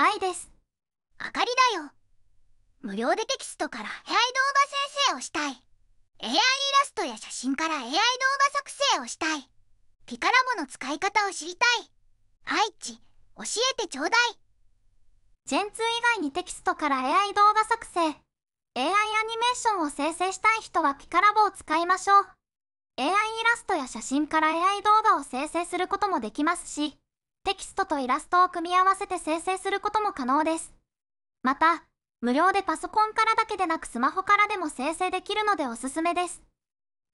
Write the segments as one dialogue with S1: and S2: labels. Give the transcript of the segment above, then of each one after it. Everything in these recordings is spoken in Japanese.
S1: 愛です。あかりだよ。無料でテキストから AI 動画先生をしたい。AI イラストや写真から AI 動画作成をしたい。ピカラボの使い方を知りたい。愛知、教えてちょうだい。ジェンツ以外にテキストから AI 動画作成、AI アニメーションを生成したい人はピカラボを使いましょう。AI イラストや写真から AI 動画を生成することもできますし、テキストとイラストを組み合わせて生成することも可能です。また、無料でパソコンからだけでなくスマホからでも生成できるのでおすすめです。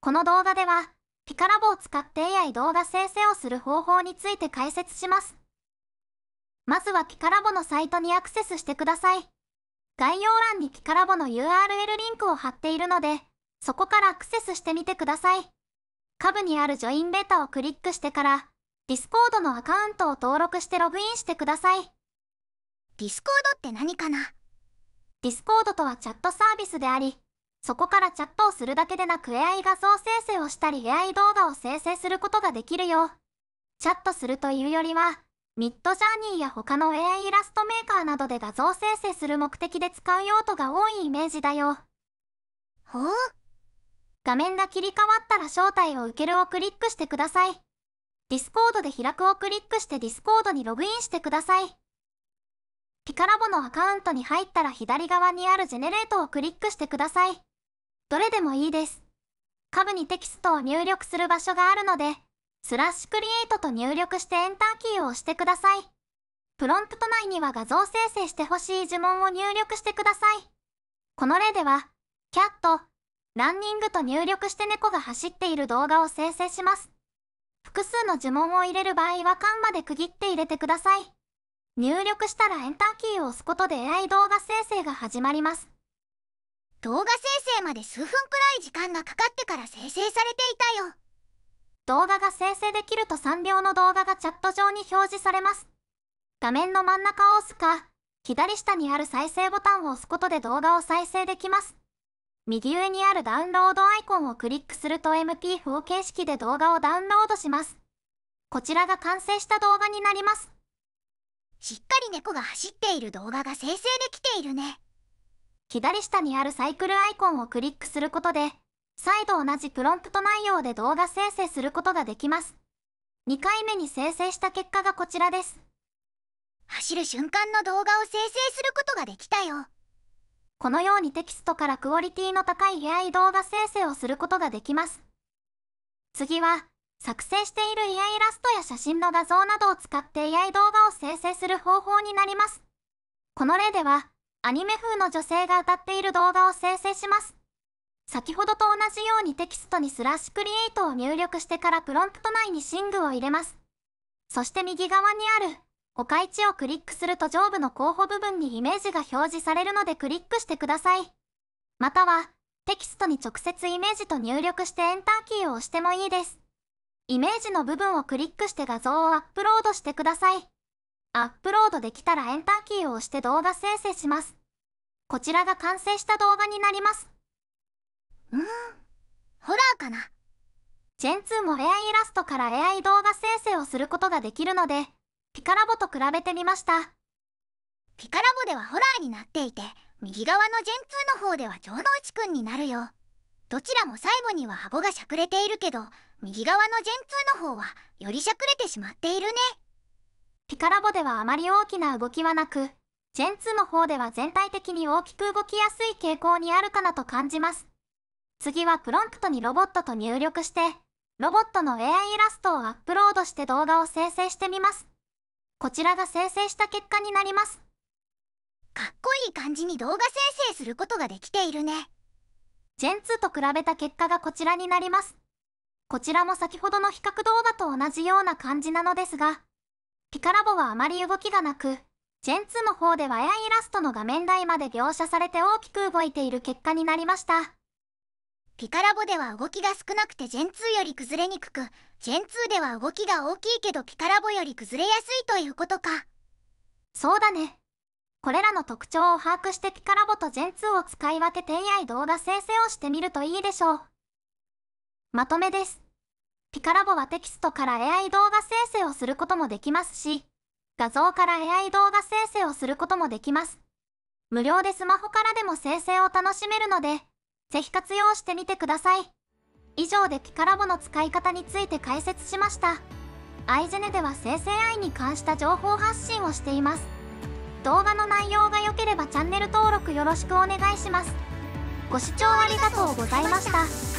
S1: この動画では、ピカラボを使って AI 動画生成をする方法について解説します。まずはピカラボのサイトにアクセスしてください。概要欄にピカラボの URL リンクを貼っているので、そこからアクセスしてみてください。下部にあるジョインベータをクリックしてから、Discord のアカウントを登録してログインしてください。Discord って何かな ?Discord とはチャットサービスであり、そこからチャットをするだけでなく AI 画像生成をしたり AI 動画を生成することができるよ。チャットするというよりは、ミッドジャーニーや他の AI イラストメーカーなどで画像生成する目的で使う用途が多いイメージだよ。ほう画面が切り替わったら招待を受けるをクリックしてください。Discord で開くをクリックして Discord にログインしてください。ピカラボのアカウントに入ったら左側にあるジェネレートをクリックしてください。どれでもいいです。下部にテキストを入力する場所があるので、スラッシュクリエイトと入力してエンターキーを押してください。プロンプト内には画像生成してほしい呪文を入力してください。この例では、キャット、ランニングと入力して猫が走っている動画を生成します。複数の呪文を入れる場合は間まで区切って入れてください。入力したらエンターキーを押すことで AI 動画生成が始まります。動画生成まで数分くらい時間がかかってから生成されていたよ。動画が生成できると3秒の動画がチャット上に表示されます。画面の真ん中を押すか、左下にある再生ボタンを押すことで動画を再生できます。右上にあるダウンロードアイコンをクリックすると MP4 形式で動画をダウンロードします。こちらが完成した動画になります。しっかり猫が走っている動画が生成できているね。左下にあるサイクルアイコンをクリックすることで、再度同じプロンプト内容で動画生成することができます。2回目に生成した結果がこちらです。走る瞬間の動画を生成することができたよ。このようにテキストからクオリティの高い AI 動画生成をすることができます。次は、作成している AI イラストや写真の画像などを使って AI 動画を生成する方法になります。この例では、アニメ風の女性が歌っている動画を生成します。先ほどと同じようにテキストにスラッシュクリエイトを入力してからプロンプト内にシングを入れます。そして右側にあるお会地をクリックすると上部の候補部分にイメージが表示されるのでクリックしてください。または、テキストに直接イメージと入力してエンターキーを押してもいいです。イメージの部分をクリックして画像をアップロードしてください。アップロードできたらエンターキーを押して動画生成します。こちらが完成した動画になります。うーん、ホラーかな。ジェン2も AI イラストから AI 動画生成をすることができるので、ピカラボと比べてみましたピカラボではホラーになっていて右側のジェン2の方では城之内くんになるよどちらも最後には顎がしゃくれているけど右側のジェン2の方はよりしゃくれてしまっているねピカラボではあまり大きな動きはなくジェン2の方では全体的に大きく動きやすい傾向にあるかなと感じます次はプロンプトにロボットと入力してロボットの AI イラストをアップロードして動画を生成してみますこちらが生成した結果になりますかっこいい感じに動画生成することができているねジェン2と比べた結果がこちらになりますこちらも先ほどの比較動画と同じような感じなのですがピカラボはあまり動きがなくジェン2の方ではエアイラストの画面台まで描写されて大きく動いている結果になりましたピカラボでは動きが少なくてジェン2より崩れにくくジェン2では動きが大きいけどピカラボより崩れやすいということかそうだねこれらの特徴を把握してピカラボとジェン2を使い分けて AI 動画生成をしてみるといいでしょうまとめですピカラボはテキストから AI 動画生成をすることもできますし画像から AI 動画生成をすることもできます無料でスマホからでも生成を楽しめるのでぜひ活用してみてください。以上でピカラボの使い方について解説しました。アイジェネでは生成 AI に関した情報発信をしています。動画の内容が良ければチャンネル登録よろしくお願いします。ご視聴ありがとうございました。